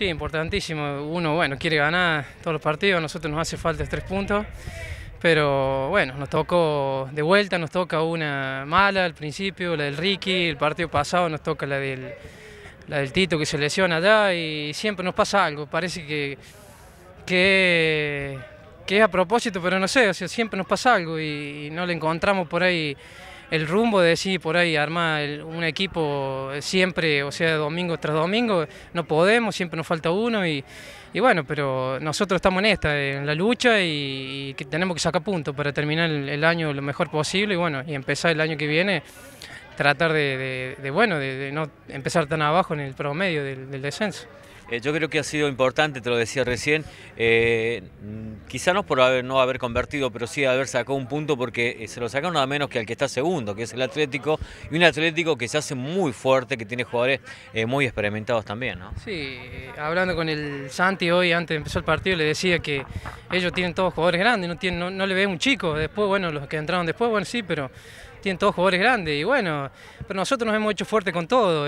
Sí, importantísimo. Uno, bueno, quiere ganar todos los partidos, a nosotros nos hace falta tres puntos, pero bueno, nos tocó de vuelta, nos toca una mala al principio, la del Ricky, el partido pasado nos toca la del, la del Tito que se lesiona allá y siempre nos pasa algo, parece que, que, es a propósito, pero no sé, o sea, siempre nos pasa algo y, y no le encontramos por ahí el rumbo de decir por ahí armar un equipo siempre, o sea, domingo tras domingo, no podemos, siempre nos falta uno y, bueno, pero nosotros estamos en esta, en la lucha y, tenemos que sacar punto para terminar el, año lo mejor posible y bueno, y empezar el año que viene tratar de, bueno, de, no empezar tan abajo en el promedio del descenso. Eh, yo creo que ha sido importante, te lo decía recién, eh, quizá no por haber, no haber convertido, pero sí haber sacado un punto porque eh, se lo sacaron nada menos que al que está segundo, que es el Atlético, y un Atlético que se hace muy fuerte, que tiene jugadores eh, muy experimentados también, ¿no? Sí, hablando con el Santi hoy, antes de empezar el partido, le decía que ellos tienen todos jugadores grandes, no, no le ve un chico, después, bueno, los que entraron después, bueno, sí, pero tienen todos jugadores grandes y bueno, pero nosotros nos hemos hecho fuerte con todo.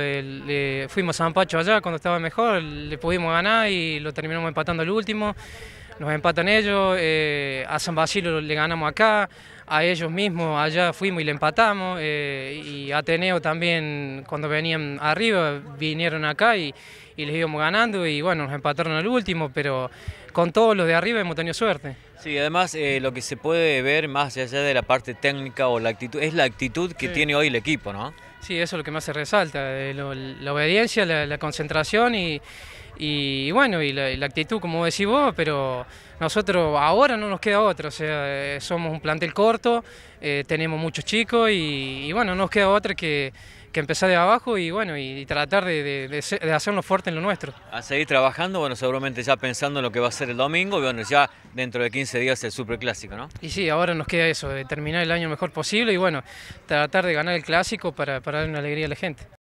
fuimos a San Pacho allá cuando estaba mejor, le pudimos ganar y lo terminamos empatando al último nos empatan ellos, eh, a San Basilio le ganamos acá, a ellos mismos allá fuimos y le empatamos, eh, y Ateneo también cuando venían arriba vinieron acá y, les íbamos ganando y bueno, nos empataron al último, pero con todos los de arriba hemos tenido suerte. Sí, además eh, lo que se puede ver más allá de la parte técnica o la actitud, es la actitud que tiene hoy el equipo, ¿no? Sí, eso es lo que más se resalta, eh, la obediencia, la, concentración y, bueno, y la, actitud, como decís vos, pero nosotros ahora no nos queda otra, o sea, eh, somos un plantel corto, eh, tenemos muchos chicos y, y, bueno, nos queda otra que, que empezar de abajo y bueno, y, tratar de, de, hacernos fuerte en lo nuestro. A seguir trabajando, bueno, seguramente ya pensando en lo que va a ser el domingo, y ya dentro de 15 días el superclásico, ¿no? Y sí, ahora nos queda eso, de terminar el año mejor posible y bueno, tratar de ganar el clásico para, para dar una alegría a la gente.